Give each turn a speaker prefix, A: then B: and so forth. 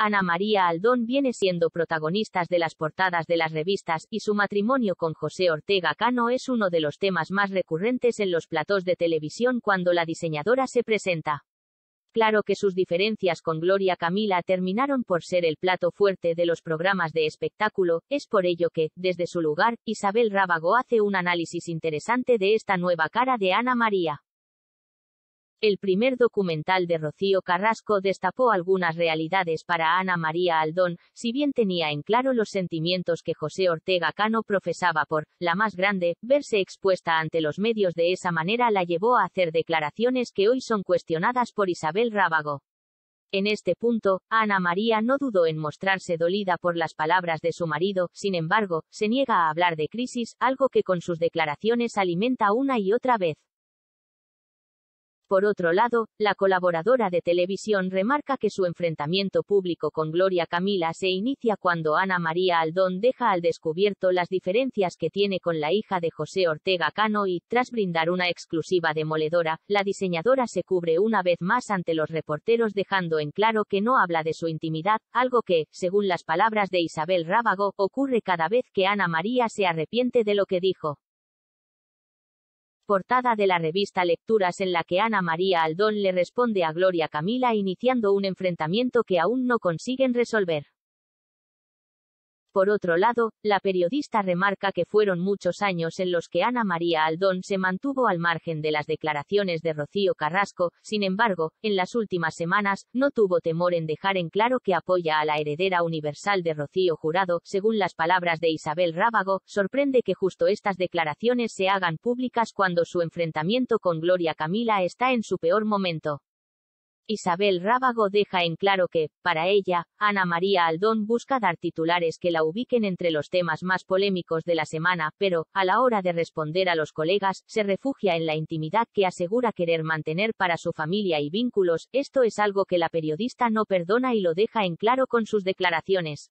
A: Ana María Aldón viene siendo protagonistas de las portadas de las revistas, y su matrimonio con José Ortega Cano es uno de los temas más recurrentes en los platós de televisión cuando la diseñadora se presenta. Claro que sus diferencias con Gloria Camila terminaron por ser el plato fuerte de los programas de espectáculo, es por ello que, desde su lugar, Isabel Rábago hace un análisis interesante de esta nueva cara de Ana María. El primer documental de Rocío Carrasco destapó algunas realidades para Ana María Aldón, si bien tenía en claro los sentimientos que José Ortega Cano profesaba por la más grande, verse expuesta ante los medios de esa manera la llevó a hacer declaraciones que hoy son cuestionadas por Isabel Rábago. En este punto, Ana María no dudó en mostrarse dolida por las palabras de su marido, sin embargo, se niega a hablar de crisis, algo que con sus declaraciones alimenta una y otra vez. Por otro lado, la colaboradora de televisión remarca que su enfrentamiento público con Gloria Camila se inicia cuando Ana María Aldón deja al descubierto las diferencias que tiene con la hija de José Ortega Cano y, tras brindar una exclusiva demoledora, la diseñadora se cubre una vez más ante los reporteros dejando en claro que no habla de su intimidad, algo que, según las palabras de Isabel Rábago, ocurre cada vez que Ana María se arrepiente de lo que dijo portada de la revista Lecturas en la que Ana María Aldón le responde a Gloria Camila iniciando un enfrentamiento que aún no consiguen resolver. Por otro lado, la periodista remarca que fueron muchos años en los que Ana María Aldón se mantuvo al margen de las declaraciones de Rocío Carrasco, sin embargo, en las últimas semanas, no tuvo temor en dejar en claro que apoya a la heredera universal de Rocío Jurado, según las palabras de Isabel Rábago, sorprende que justo estas declaraciones se hagan públicas cuando su enfrentamiento con Gloria Camila está en su peor momento. Isabel Rábago deja en claro que, para ella, Ana María Aldón busca dar titulares que la ubiquen entre los temas más polémicos de la semana, pero, a la hora de responder a los colegas, se refugia en la intimidad que asegura querer mantener para su familia y vínculos, esto es algo que la periodista no perdona y lo deja en claro con sus declaraciones.